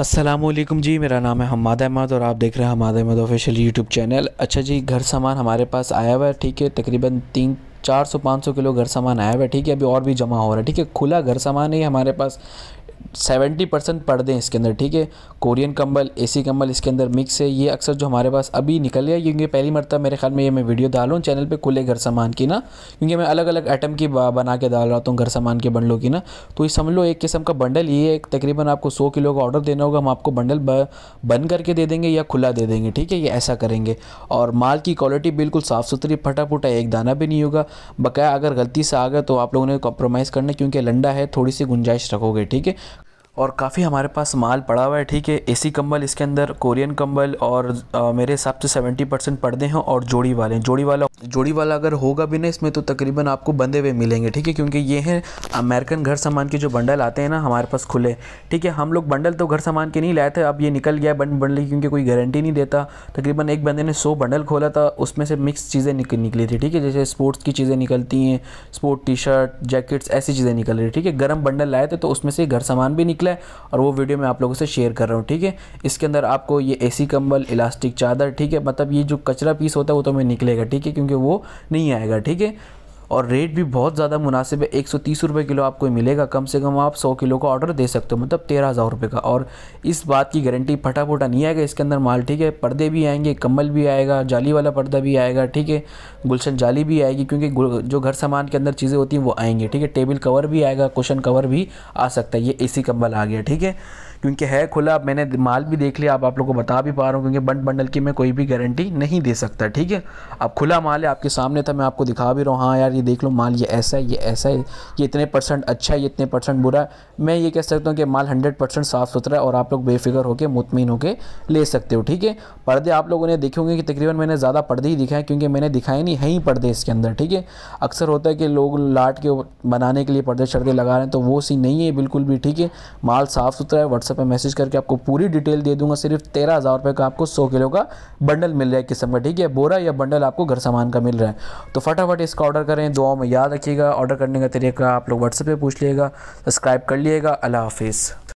असलम जी मेरा नाम है हमाद अहमद और आप देख रहे हैं Hamad Ahmed official YouTube channel अच्छा जी घर सामान हमारे पास आया हुआ है ठीक है तकरीबन तीन चार सौ पाँच सौ किलो घर सामान आया हुआ है ठीक है अभी और भी जमा हो रहा है ठीक है खुला घर सामान ही हमारे पास सेवेंटी परसेंट पर्दे हैं इसके अंदर ठीक है कोरियन कंबल एसी कंबल इसके अंदर मिक्स है ये अक्सर जो हमारे पास अभी निकल गया क्योंकि पहली मरतब मेरे ख्याल में ये मैं वीडियो डालूँ चैनल पे खुले घर सामान की ना क्योंकि मैं अलग अलग आइटम की बना के डाल रहा हूँ घर सामान के बंडलों की ना तो ये समझ लो एक किस्म का बंडल ये एक तकरीबन आपको सौ किलो का ऑर्डर देना होगा हम आपको बंडल बंद करके दे देंगे या खुला दे देंगे ठीक है ये ऐसा करेंगे और माल की क्वालिटी बिल्कुल साफ़ सुथरी फटा फूटा एक दाना भी नहीं होगा बकाया अगर गलती से आ गया तो आप लोगों ने कॉम्प्रोमाइज़ करना क्योंकि लंडा है थोड़ी सी गुंजाइश रखोगे ठीक है और काफ़ी हमारे पास माल पड़ा हुआ है ठीक है एसी कंबल इसके अंदर कोरियन कंबल और आ, मेरे हिसाब से 70 परसेंट पर्दे हैं और जोड़ी वाले हैं जोड़ी वाला जोड़ी वाला अगर होगा भी ना इसमें तो तकरीबन आपको बंधे हुए मिलेंगे ठीक है क्योंकि ये हैं अमेरिकन घर सामान के जो बंडल आते हैं ना हमारे पास खुले ठीक है हम लोग बंडल तो घर सामान के नहीं लाए थे अब ये निकल गया बंड बंडल क्योंकि कोई गारंटी नहीं देता तकरीबन एक बंदे ने सौ बंडल खोला था उसमें से मिक्स चीज़ें निक निकली थी ठीक है जैसे स्पोर्ट्स की चीज़ें निकलती हैं स्पोर्ट टी शर्ट जैकेट्स ऐसी चीज़ें निकल रही ठीक है गर्म बंडल लाए थे तो उसमें से घर सामान भी निकला है और वो वीडियो मैं आप लोगों से शेयर कर रहा हूँ ठीक है इसके अंदर आपको ये एसी कंबल इलास्टिक चादर ठीक है मतलब ये जो कचरा पीस होता है वो तो मैं निकलेगा ठीक है क्योंकि वो नहीं आएगा ठीक है और रेट भी बहुत ज़्यादा मुनासिब है एक सौ तीस रुपये किलो आपको मिलेगा कम से कम आप सौ किलो का ऑर्डर दे सकते हो मतलब तेरह हज़ार रुपये का और इस बात की गारंटी फटाफटा नहीं आएगा इसके अंदर माल ठीक है पर्दे भी आएंगे कम्बल भी आएगा जाली वाला पर्दा भी आएगा ठीक है गुलशन जाली भी आएगी क्योंकि जो घर सामान के अंदर चीज़ें होती हैं वो आएँगे ठीक है टेबल कवर भी आएगा कुशन कवर भी आ सकता है ये ए कंबल आ गया ठीक है क्योंकि है खुला अब मैंने माल भी देख लिया अब आप, लोग लोगों को बता भी पा रहा हूँ क्योंकि बंट बंडल की मैं कोई भी गारंटी नहीं दे सकता ठीक है अब खुला माल है आपके सामने था मैं आपको दिखा भी रहा हूँ हाँ यार ये देख लो माल ये ऐसा है ये ऐसा है ये इतने परसेंट अच्छा है ये इतने परसेंट बुरा है मैं ये कह सकता हूँ कि माल हंड्रेड परसेंट साफ़ सुथरा है और आप लोग बेफिक्र होकर मुतमिन होकर ले सकते हो ठीक है पर्दे आप लोगों ने देखे होंगे कि तकरीबन मैंने ज़्यादा पर्दे ही दिखाए क्योंकि मैंने दिखाए नहीं है ही पर्दे इसके अंदर ठीक है अक्सर होता है कि लोग लाट के बनाने के लिए पर्दे शर्दे लगा रहे हैं तो वो सी नहीं है बिल्कुल भी ठीक है माल साफ़ सुथरा है व्हाट्स व्हाट्सएप पे मैसेज करके आपको पूरी डिटेल दे दूंगा सिर्फ तेरह हज़ार रुपये का आपको सौ किलो का बंडल मिल रहा है किस्म का ठीक है बोरा या बंडल आपको घर सामान का मिल रहा है तो फटाफट इसका ऑर्डर करें दुआ में याद रखिएगा ऑर्डर करने का तरीका आप लोग व्हाट्सएप पर पूछ लीजिएगा सब्सक्राइब कर लीजिएगा अल्लाह हाफिज़